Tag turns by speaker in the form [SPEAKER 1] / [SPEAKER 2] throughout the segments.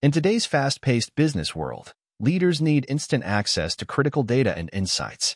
[SPEAKER 1] In today's fast-paced business world, leaders need instant access to critical data and insights.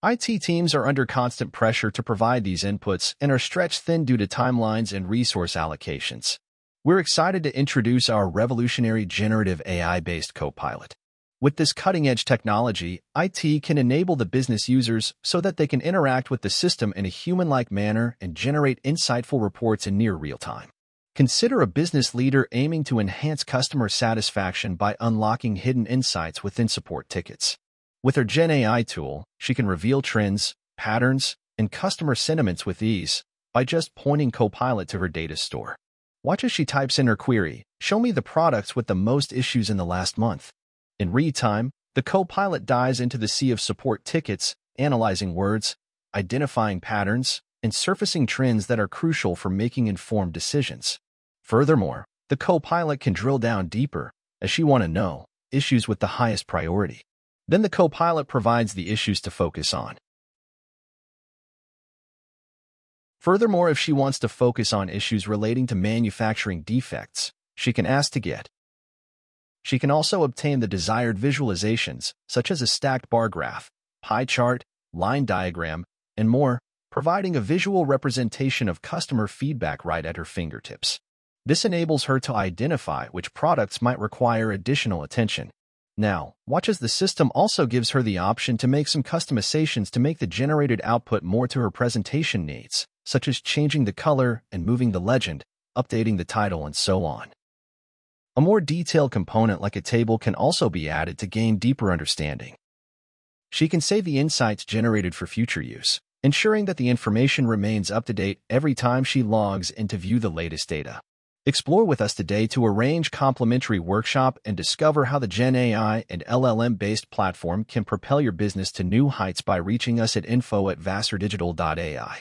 [SPEAKER 1] IT teams are under constant pressure to provide these inputs and are stretched thin due to timelines and resource allocations. We're excited to introduce our revolutionary generative AI-based copilot. With this cutting-edge technology, IT can enable the business users so that they can interact with the system in a human-like manner and generate insightful reports in near real time. Consider a business leader aiming to enhance customer satisfaction by unlocking hidden insights within support tickets. With her Gen AI tool, she can reveal trends, patterns, and customer sentiments with ease by just pointing Copilot to her data store. Watch as she types in her query, show me the products with the most issues in the last month. In read time, the Copilot dives into the sea of support tickets, analyzing words, identifying patterns, and surfacing trends that are crucial for making informed decisions. Furthermore, the co-pilot can drill down deeper, as she want to know, issues with the highest priority. Then the co-pilot provides the issues to focus on. Furthermore, if she wants to focus on issues relating to manufacturing defects, she can ask to get. She can also obtain the desired visualizations, such as a stacked bar graph, pie chart, line diagram, and more, providing a visual representation of customer feedback right at her fingertips. This enables her to identify which products might require additional attention. Now, watch as the system also gives her the option to make some customizations to make the generated output more to her presentation needs, such as changing the color and moving the legend, updating the title, and so on. A more detailed component like a table can also be added to gain deeper understanding. She can save the insights generated for future use, ensuring that the information remains up to date every time she logs in to view the latest data. Explore with us today to arrange complimentary workshop and discover how the Gen AI and LLM-based platform can propel your business to new heights by reaching us at info at vassardigital.ai.